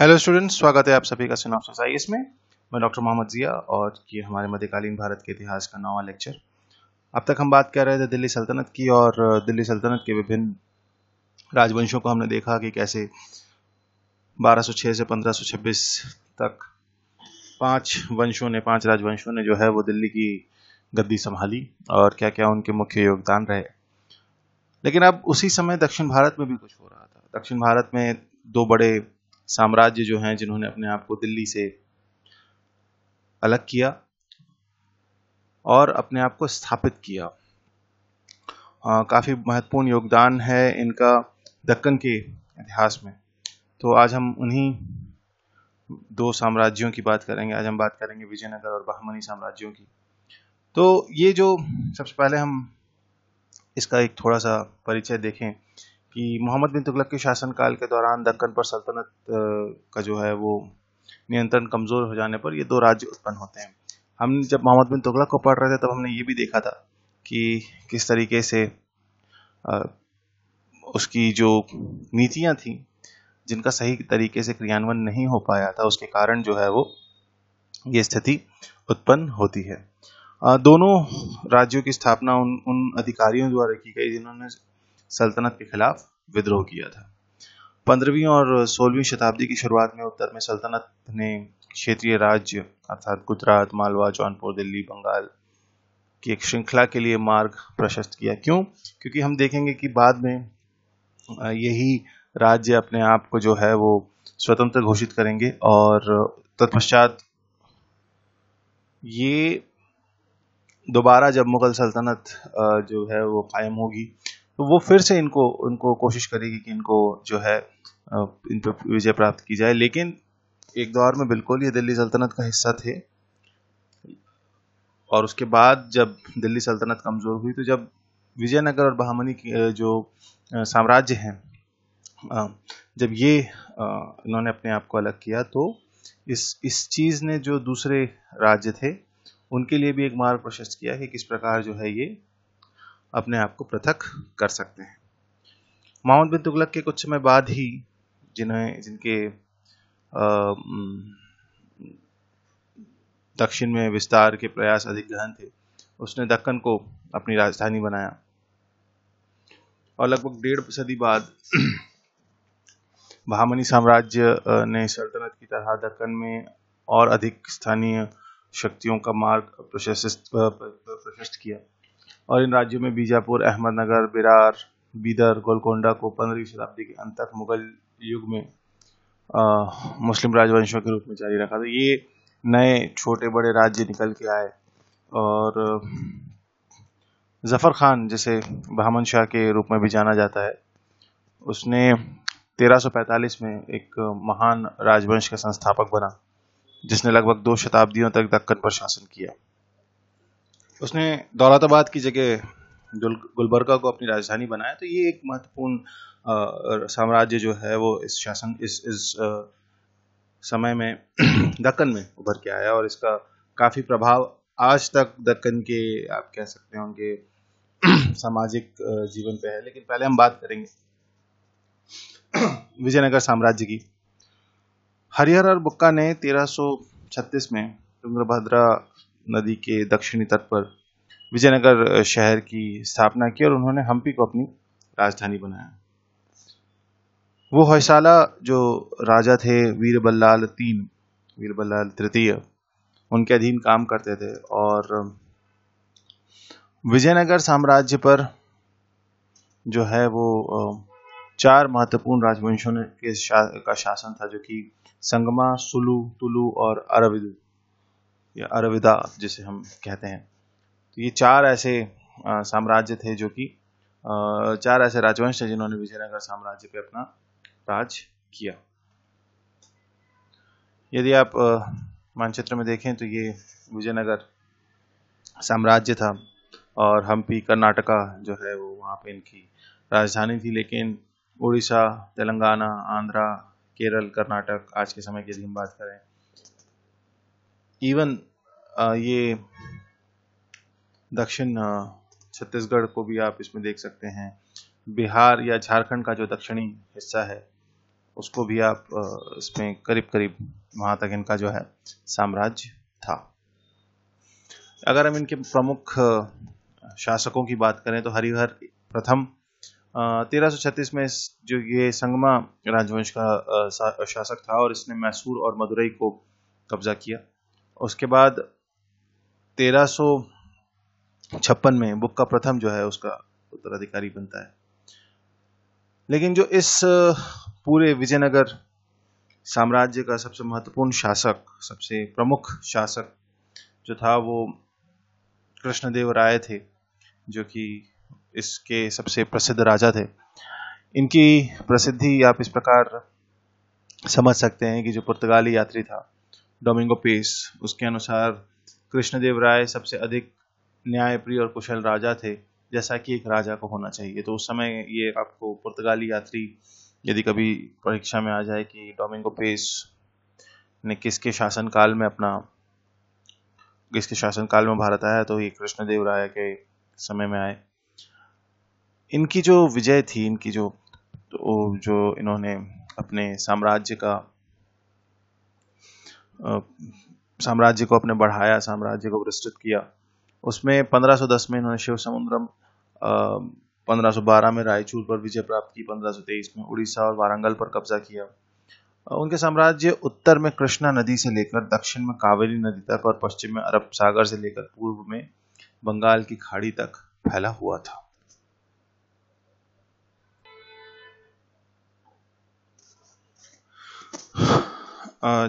hello students स्वागत है आप सभी का सिनाप्स आईएस में मैं डॉक्टर मोहम्मद जिया और ये हमारे मध्यकालीन भारत के इतिहास का नवा लेक्चर अब तक हम बात कर रहे थे दिल्ली सल्तनत की और दिल्ली सल्तनत के विभिन्न राजवंशों को हमने देखा कि कैसे 1206 से 1526 तक पांच वंशों ने पांच राजवंशों ने जो है वो दिल्ली की गद्दी संभाली और क्या क्या उनके मुख्य योगदान रहे लेकिन अब उसी समय दक्षिण भारत में भी कुछ हो रहा था दक्षिण भारत में दो बड़े साम्राज्य जो हैं जिन्होंने अपने आप को दिल्ली से अलग किया और अपने आप को स्थापित किया काफ़ी महत्वपूर्ण योगदान है इनका दक्कन के इतिहास में तो आज हम उन्हीं दो साम्राज्यों की बात करेंगे आज हम बात करेंगे विजयनगर और बहमनी साम्राज्यों की तो ये जो सबसे पहले हम इसका एक थोड़ा सा परिचय देखें कि मोहम्मद बिन तुगलक के शासनकाल के दौरान दक्कन पर सल्तनत का जो है वो नियंत्रण कमज़ोर हो जाने पर ये दो राज्य उत्पन्न होते हैं हम जब मोहम्मद बिन तुगलक को पढ़ रहे थे तब हमने ये भी देखा था कि किस तरीके से उसकी जो नीतियाँ थी जिनका सही तरीके से क्रियान्वयन नहीं हो पाया था उसके कारण जो है वो ये स्थिति उत्पन्न होती है दोनों राज्यों की स्थापना उन उन अधिकारियों द्वारा की गई जिन्होंने सल्तनत के खिलाफ विद्रोह किया था पंद्रहवीं और सोलहवीं शताब्दी की शुरुआत में उत्तर में सल्तनत ने क्षेत्रीय राज्य अर्थात गुजरात मालवा जौनपुर दिल्ली बंगाल की एक श्रृंखला के लिए मार्ग प्रशस्त किया क्यों क्योंकि हम देखेंगे कि बाद में यही राज्य अपने आप को जो है वो स्वतंत्र घोषित करेंगे और तत्पश्चात ये दोबारा जब मुगल सल्तनत जो है वो कायम होगी तो वो फिर से इनको उनको कोशिश करेगी कि इनको जो है इन पर विजय प्राप्त की जाए लेकिन एक दौर में बिल्कुल ये दिल्ली सल्तनत का हिस्सा थे और उसके बाद जब दिल्ली सल्तनत कमज़ोर हुई तो जब विजयनगर और बहामनी जो साम्राज्य हैं जब ये इन्होंने अपने आप को अलग किया तो इस इस चीज़ ने जो दूसरे राज्य थे उनके लिए भी एक मार्ग प्रशस्त किया कि किस प्रकार जो है ये अपने आप को पृथक कर सकते हैं मोहम्मद बिन तुगलक के कुछ समय बाद ही जिन्हें जिनके दक्षिण में विस्तार के प्रयास अधिक गहन थे उसने दक्कन को अपनी राजधानी बनाया और लगभग डेढ़ सदी बाद भामनी साम्राज्य ने सल्तनत की तरह दक्कन में और अधिक स्थानीय शक्तियों का मार्ग प्रशस्त प्रशस्त किया और इन राज्यों में बीजापुर अहमदनगर बिरार बीदर गोलकोंडा को पंद्रहवीं शताब्दी के अंत तक मुगल युग में आ, मुस्लिम राजवंशों के रूप में जारी रखा था तो ये नए छोटे बड़े राज्य निकल के आए और ज़फ़र ख़ान जिसे बहमन शाह के रूप में भी जाना जाता है उसने 1345 में एक महान राजवंश का संस्थापक बना जिसने लगभग दो शताब्दियों तक दक्कन पर शासन किया उसने दौलताबाद की जगह गुलबर्गा को अपनी राजधानी बनाया तो ये एक महत्वपूर्ण साम्राज्य जो है वो इस शासन इस इस आ, समय में दक्कन में उभर के आया और इसका काफ़ी प्रभाव आज तक दक्कन के आप कह सकते हैं उनके सामाजिक जीवन पे है लेकिन पहले हम बात करेंगे विजयनगर साम्राज्य की हरिहर और बुक्का ने 1336 में तुंगभद्रा नदी के दक्षिणी तट पर विजयनगर शहर की स्थापना की और उन्होंने हम्पी को अपनी राजधानी बनाया वो हौशाला जो राजा थे वीरबल्लाल तीन वीरबल्लाल तृतीय उनके अधीन काम करते थे और विजयनगर साम्राज्य पर जो है वो चार महत्वपूर्ण राजवंशों ने के शा, का शासन था जो कि संगमा सुलु तुलु और अरविदु या अरविदा जिसे हम कहते हैं तो ये चार ऐसे साम्राज्य थे जो कि चार ऐसे राजवंश थे जिन्होंने विजयनगर साम्राज्य पे अपना राज किया यदि आप मानचित्र में देखें तो ये विजयनगर साम्राज्य था और हम्पी कर्नाटका जो है वो वहाँ पे इनकी राजधानी थी लेकिन उड़ीसा तेलंगाना आंध्रा केरल कर्नाटक आज के समय की यदि हम बात करें इवन uh, ये दक्षिण uh, छत्तीसगढ़ को भी आप इसमें देख सकते हैं बिहार या झारखंड का जो दक्षिणी हिस्सा है उसको भी आप uh, इसमें करीब करीब वहां तक इनका जो है साम्राज्य था अगर हम इनके प्रमुख शासकों की बात करें तो हरिहर प्रथम 1336 में जो ये संगमा राजवंश का शासक था और इसने मैसूर और मदुरई को कब्जा किया उसके बाद तेरह छप्पन में बुक का प्रथम जो है उसका उत्तराधिकारी बनता है लेकिन जो इस पूरे विजयनगर साम्राज्य का सबसे महत्वपूर्ण शासक सबसे प्रमुख शासक जो था वो कृष्णदेव राय थे जो कि इसके सबसे प्रसिद्ध राजा थे इनकी प्रसिद्धि आप इस प्रकार समझ सकते हैं कि जो पुर्तगाली यात्री था डोमिंगो पेस उसके अनुसार कृष्णदेव राय सबसे अधिक न्यायप्रिय और कुशल राजा थे जैसा कि एक राजा को होना चाहिए तो उस समय ये आपको पुर्तगाली यात्री यदि कभी परीक्षा में आ जाए कि डोमिंगो पेस ने किसके शासनकाल में अपना किसके शासनकाल में भारत आया तो ये कृष्णदेव राय के समय में आए इनकी जो विजय थी इनकी जो तो जो इन्होंने अपने साम्राज्य का साम्राज्य को अपने बढ़ाया साम्राज्य को विस्तृत किया उसमें 1510 में इन्होंने शिव समुद्रम 1512 में रायचूर पर विजय प्राप्त की 1523 में उड़ीसा और वारंगल पर कब्जा किया उनके साम्राज्य उत्तर में कृष्णा नदी से लेकर दक्षिण में कावेरी नदी तक और पश्चिम में अरब सागर से लेकर पूर्व में बंगाल की खाड़ी तक फैला हुआ था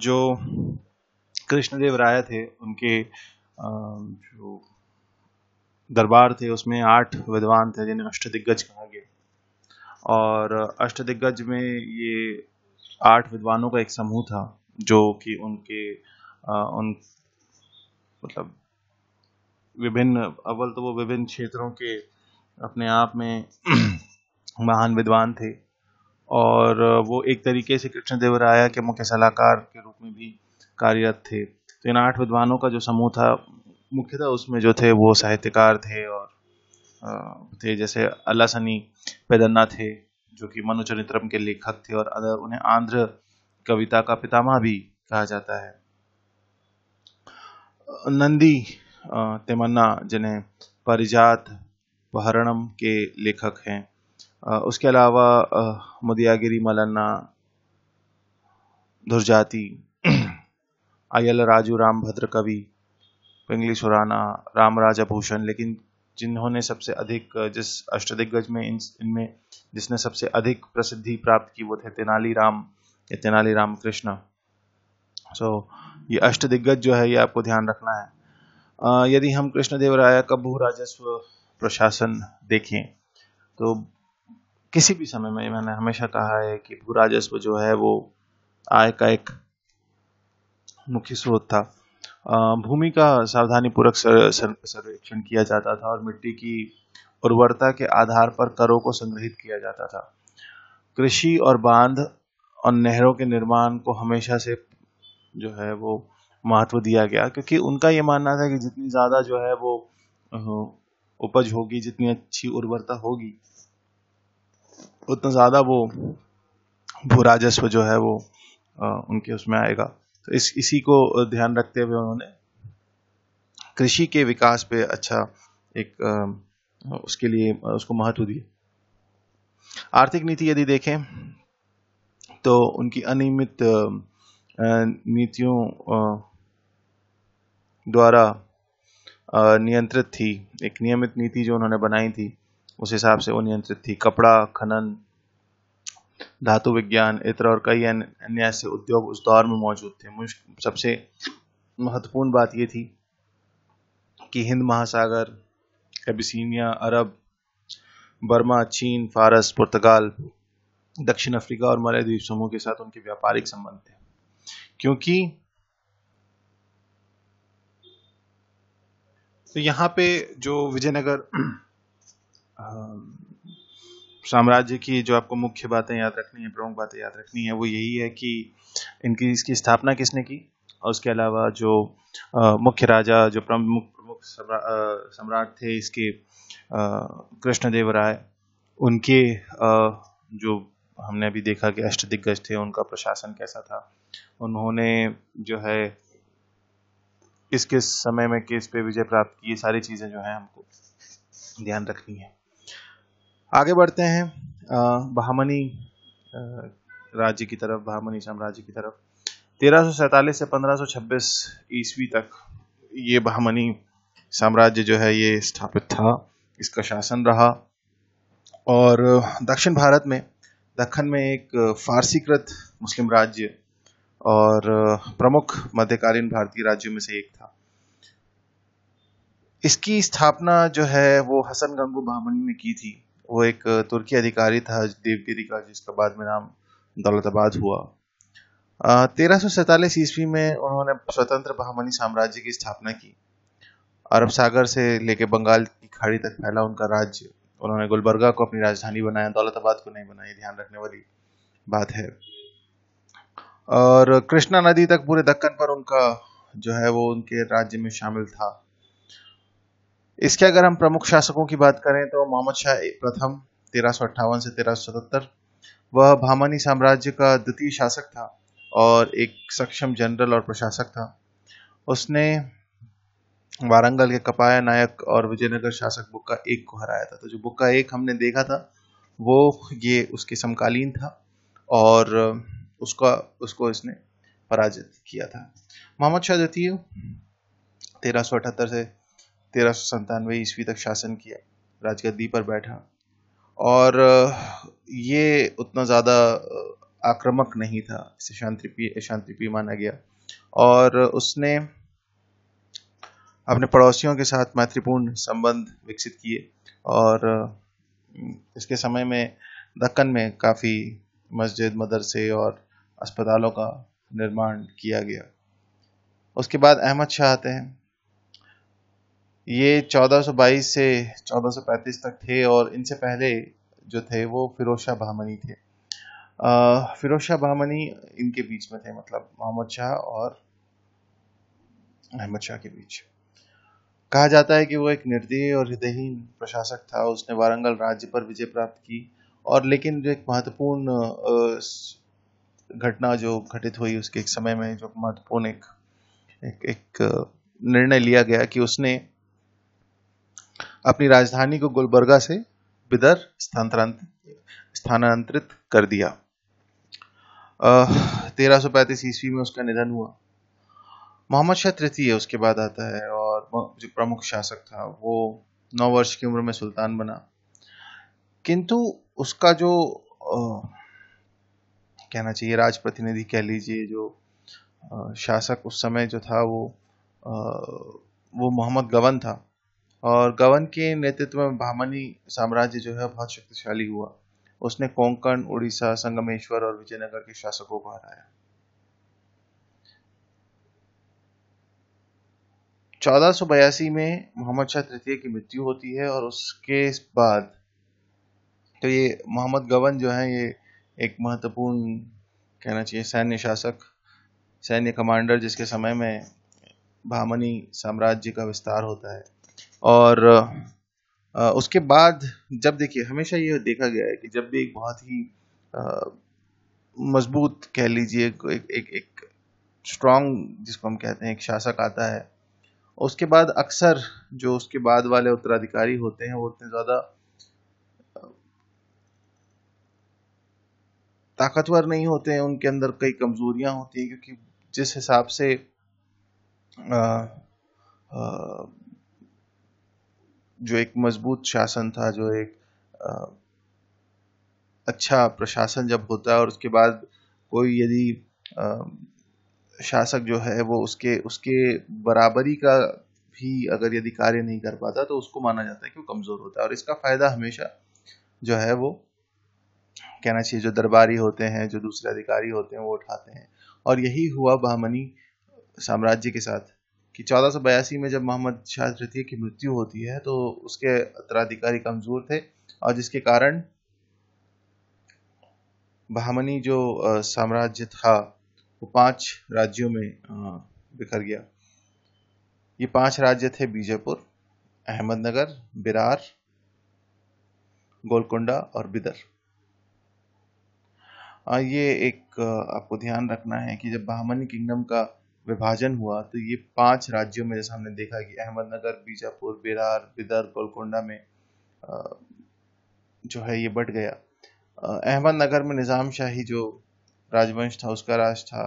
जो कृष्णदेव राय थे उनके जो दरबार थे उसमें आठ विद्वान थे जिन्हें अष्टदिग्गज कहा गया और अष्टदिग्गज में ये आठ विद्वानों का एक समूह था जो कि उनके उन मतलब विभिन्न अव्वल तो वो विभिन्न क्षेत्रों के अपने आप में महान विद्वान थे और वो एक तरीके से कृष्णदेव राय के मुख्य सलाहकार के रूप में भी कार्यरत थे तो इन आठ विद्वानों का जो समूह था मुख्यतः उसमें जो थे वो साहित्यकार थे और थे जैसे अल्लासनी पैदन्ना थे जो कि मनुचरित्रम के लेखक थे और अदर उन्हें आंध्र कविता का पितामह भी कहा जाता है नंदी तेमन्ना जिन्हें परिजात पहरणम के लेखक हैं उसके अलावा मुदियागिरी मलन्ना धुरजाती अयल राजू राम भद्र कवि पिंगली सुराना राम राजा भूषण लेकिन जिन्होंने सबसे अधिक जिस अष्टदिग्गज में इन इनमें जिसने सबसे अधिक प्रसिद्धि प्राप्त की वो थे तेनाली राम या तेनाली राम कृष्ण सो so, ये अष्टदिग्गज जो है ये आपको ध्यान रखना है आ, यदि हम कृष्णदेव राय का भू राजस्व प्रशासन देखें तो किसी भी समय में मैंने हमेशा कहा है कि भू राजस्व जो है वो आय का एक मुख्य स्रोत था भूमि का सावधानी पूर्वक सर्वेक्षण किया जाता था और मिट्टी की उर्वरता के आधार पर करों को संग्रहित किया जाता था कृषि और बांध और नहरों के निर्माण को हमेशा से जो है वो महत्व दिया गया क्योंकि उनका ये मानना था कि जितनी ज़्यादा जो है वो उपज होगी जितनी अच्छी उर्वरता होगी उतना ज़्यादा वो भू राजस्व जो है वो उनके उसमें आएगा तो इस इसी को ध्यान रखते हुए उन्होंने कृषि के विकास पे अच्छा एक उसके लिए उसको महत्व दिए आर्थिक नीति यदि देखें तो उनकी अनियमित नीतियों द्वारा नियंत्रित थी एक नियमित नीति जो उन्होंने बनाई थी उस हिसाब से वो नियंत्रित थी कपड़ा खनन धातु विज्ञान इत्र और कई अन्य ऐसे उद्योग उस दौर में मौजूद थे सबसे महत्वपूर्ण बात यह थी कि हिंद महासागर एबिसिनिया अरब बर्मा चीन फारस पुर्तगाल दक्षिण अफ्रीका और मलय द्वीप समूह के साथ उनके व्यापारिक संबंध थे क्योंकि तो यहाँ पे जो विजयनगर साम्राज्य की जो आपको मुख्य बातें याद रखनी है प्रमुख बातें याद रखनी है वो यही है कि इनकी इसकी स्थापना किसने की और उसके अलावा जो मुख्य राजा जो प्रमुख प्रमुख सम्राट थे इसके कृष्णदेव राय उनके जो हमने अभी देखा कि अष्ट दिग्गज थे उनका प्रशासन कैसा था उन्होंने जो है किस किस समय में किस पे विजय प्राप्त की ये सारी चीज़ें जो है हमको ध्यान रखनी है आगे बढ़ते हैं बहामनी राज्य की तरफ बहामनी साम्राज्य की तरफ तेरह से 1526 ईस्वी तक ये बहामनी साम्राज्य जो है ये स्थापित था इसका शासन रहा और दक्षिण भारत में दक्षिण में एक फारसीकृत मुस्लिम राज्य और प्रमुख मध्यकालीन भारतीय राज्यों में से एक था इसकी स्थापना जो है वो हसन गंगू बहामनी ने की थी वो एक तुर्की अधिकारी था देवगिरी का जिसका बाद में नाम दौलताबाद हुआ तेरह सौ सैतालीस ईस्वी में उन्होंने स्वतंत्र बहामनी साम्राज्य की स्थापना की अरब सागर से लेकर बंगाल की खाड़ी तक फैला उनका राज्य उन्होंने गुलबर्गा को अपनी राजधानी बनाया दौलताबाद को नहीं बनाया ध्यान रखने वाली बात है और कृष्णा नदी तक पूरे दक्कन पर उनका जो है वो उनके राज्य में शामिल था इसके अगर हम प्रमुख शासकों की बात करें तो मोहम्मद शाह प्रथम तेरह से तेरह वह भामानी साम्राज्य का द्वितीय शासक था और एक सक्षम जनरल और प्रशासक था उसने वारंगल के कपाया नायक और विजयनगर शासक बुक्का एक को हराया था तो जो बुक्का एक हमने देखा था वो ये उसके समकालीन था और उसका उसको इसने पराजित किया था मोहम्मद शाह द्वितीय तेरह से तेरह सौ संतानवे ईस्वी तक शासन किया राजगद्दी पर बैठा और ये उतना ज़्यादा आक्रामक नहीं था इसे शांति प्रिय शांति प्रिय माना गया और उसने अपने पड़ोसियों के साथ मैत्रीपूर्ण संबंध विकसित किए और इसके समय में दक्कन में काफ़ी मस्जिद मदरसे और अस्पतालों का निर्माण किया गया उसके बाद अहमद शाह आते हैं ये 1422 से 1435 तक थे और इनसे पहले जो थे वो फिरोज शाह बहमनी थे फिरोज शाह बहमनी इनके बीच में थे मतलब मोहम्मद शाह और अहमद शाह के बीच कहा जाता है कि वो एक निर्दयी और हृदयहीन प्रशासक था उसने वारंगल राज्य पर विजय प्राप्त की और लेकिन जो एक महत्वपूर्ण घटना जो घटित हुई उसके एक समय में जो महत्वपूर्ण एक एक, एक निर्णय लिया गया कि उसने अपनी राजधानी को गुलबर्गा से बिदर स्थानांतरित कर दिया तेरह सौ पैंतीस ईस्वी में उसका निधन हुआ मोहम्मद शाह तृतीय उसके बाद आता है और जो प्रमुख शासक था वो नौ वर्ष की उम्र में सुल्तान बना किंतु उसका जो आ, कहना चाहिए राज प्रतिनिधि कह लीजिए जो आ, शासक उस समय जो था वो आ, वो मोहम्मद गवन था और गवन के नेतृत्व में भामनी साम्राज्य जो है बहुत शक्तिशाली हुआ उसने कोंकण उड़ीसा संगमेश्वर और विजयनगर के शासकों को हराया 1482 में मोहम्मद शाह तृतीय की मृत्यु होती है और उसके बाद तो ये मोहम्मद गवन जो है ये एक महत्वपूर्ण कहना चाहिए सैन्य शासक सैन्य कमांडर जिसके समय में भामनी साम्राज्य का विस्तार होता है और उसके बाद जब देखिए हमेशा ये देखा गया है कि जब भी एक बहुत ही मजबूत कह लीजिए एक एक एक स्ट्रॉन्ग जिसको हम कहते हैं एक शासक आता है उसके बाद अक्सर जो उसके बाद वाले उत्तराधिकारी होते हैं वो उतने ज़्यादा ताकतवर नहीं होते हैं उनके अंदर कई कमजोरियां होती हैं क्योंकि जिस हिसाब से आ, जो एक मजबूत शासन था जो एक अच्छा प्रशासन जब होता है और उसके बाद कोई यदि शासक जो है वो उसके उसके बराबरी का भी अगर यदि कार्य नहीं कर पाता तो उसको माना जाता है कि वो कमज़ोर होता है और इसका फ़ायदा हमेशा जो है वो कहना चाहिए जो दरबारी होते हैं जो दूसरे अधिकारी होते हैं वो उठाते हैं और यही हुआ बहमनी साम्राज्य के साथ कि चौदह में जब मोहम्मद शाह तृतीय की मृत्यु होती है तो उसके उत्तराधिकारी कमज़ोर थे और जिसके कारण बहमनी जो साम्राज्य था वो पांच राज्यों में बिखर गया ये पांच राज्य थे बीजापुर अहमदनगर बिरार गोलकुंडा और बिदर ये एक आपको ध्यान रखना है कि जब बहामनी किंगडम का विभाजन हुआ तो ये पांच राज्यों में जैसा हमने देखा कि अहमदनगर बीजापुर बिरार बिदर गोलकोंडा में जो है ये बट गया अहमदनगर में निज़ाम शाही जो राजवंश था उसका राज था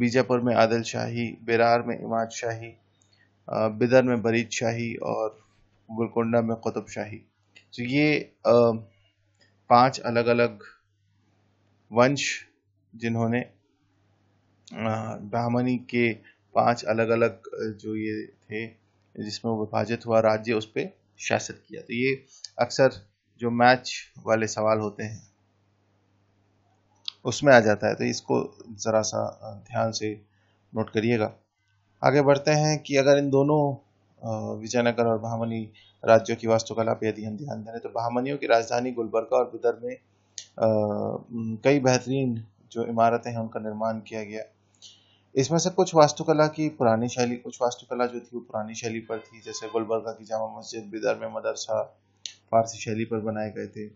बीजापुर में आदिल शाही बिरार में इमाद शाही बिदर में बरीद शाही और गोलकोंडा में कुतुब शाही तो ये पांच अलग अलग वंश जिन्होंने ब्राह्मणी के पांच अलग अलग जो ये थे जिसमें विभाजित हुआ राज्य उस पर शासित किया तो ये अक्सर जो मैच वाले सवाल होते हैं उसमें आ जाता है तो इसको ज़रा सा ध्यान से नोट करिएगा आगे बढ़ते हैं कि अगर इन दोनों विजयनगर और बहामनी राज्यों की वास्तुकला पे यदि हम ध्यान दें तो बहामनियों की राजधानी गुलबर्गा और बिदर में कई बेहतरीन जो इमारतें हैं उनका निर्माण किया गया इसमें से कुछ वास्तुकला की पुरानी शैली कुछ वास्तुकला जो थी वो पुरानी शैली पर थी जैसे गुलबर्गा की जामा मस्जिद बिदर में मदरसा फारसी शैली पर बनाए गए थे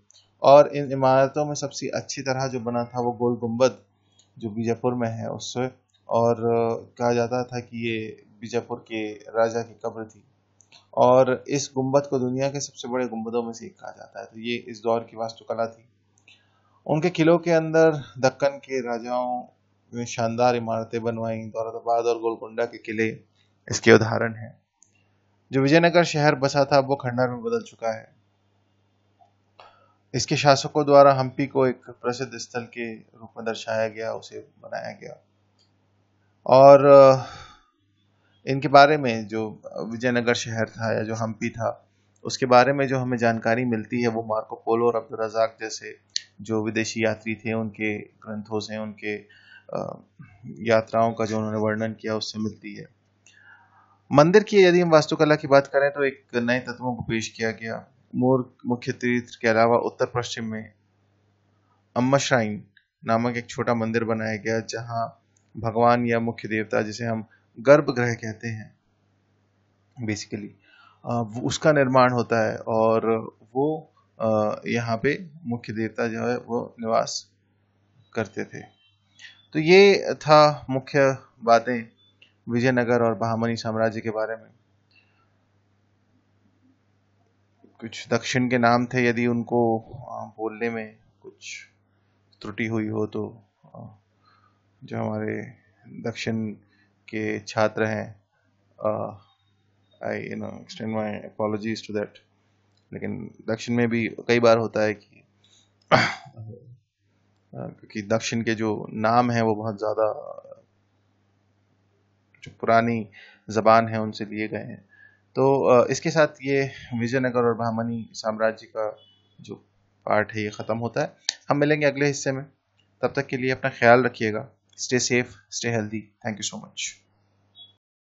और इन इमारतों में सबसे अच्छी तरह जो बना था वो गोल गुम्बद जो बीजापुर में है उससे और कहा जाता था कि ये बीजापुर के राजा की कब्र थी और इस गुम्बद को दुनिया के सबसे बड़े गुम्बदों में से एक कहा जाता है तो ये इस दौर की वास्तुकला थी उनके किलों के अंदर दक्कन के राजाओं शानदार इमारतें बनवाई दौलताबाद और गोलकुंडा के किले इसके उदाहरण हैं जो विजयनगर शहर बसा था वो खंडहर में बदल चुका है इसके शासकों द्वारा हम्पी को एक प्रसिद्ध स्थल के रूप में दर्शाया गया उसे बनाया गया और इनके बारे में जो विजयनगर शहर था या जो हम्पी था उसके बारे में जो हमें जानकारी मिलती है वो मार्को पोलो और अब्दुल रजाक जैसे जो विदेशी यात्री थे उनके ग्रंथों से उनके यात्राओं का जो उन्होंने वर्णन किया उससे मिलती है मंदिर की यदि हम वास्तुकला की बात करें तो एक नए तत्वों को पेश किया गया मोर मुख्य तीर्थ के अलावा उत्तर पश्चिम में अम्मा श्राइन नामक एक छोटा मंदिर बनाया गया जहां भगवान या मुख्य देवता जिसे हम गर्भगृह कहते हैं बेसिकली उसका निर्माण होता है और वो यहाँ पे मुख्य देवता जो है वो निवास करते थे तो ये था मुख्य बातें विजयनगर और बहामनी साम्राज्य के बारे में कुछ दक्षिण के नाम थे यदि उनको बोलने में कुछ त्रुटि हुई हो तो जो हमारे दक्षिण के छात्र हैं I you know extend my apologies to that लेकिन दक्षिण में भी कई बार होता है कि हाँ, क्योंकि दक्षिण के जो नाम है वो बहुत ज़्यादा जो पुरानी ज़बान है उनसे लिए गए हैं तो इसके साथ ये विजयनगर और ब्राह्मणी साम्राज्य का जो पार्ट है ये ख़त्म होता है हम मिलेंगे अगले हिस्से में तब तक के लिए अपना ख्याल रखिएगा stay safe stay healthy thank you so much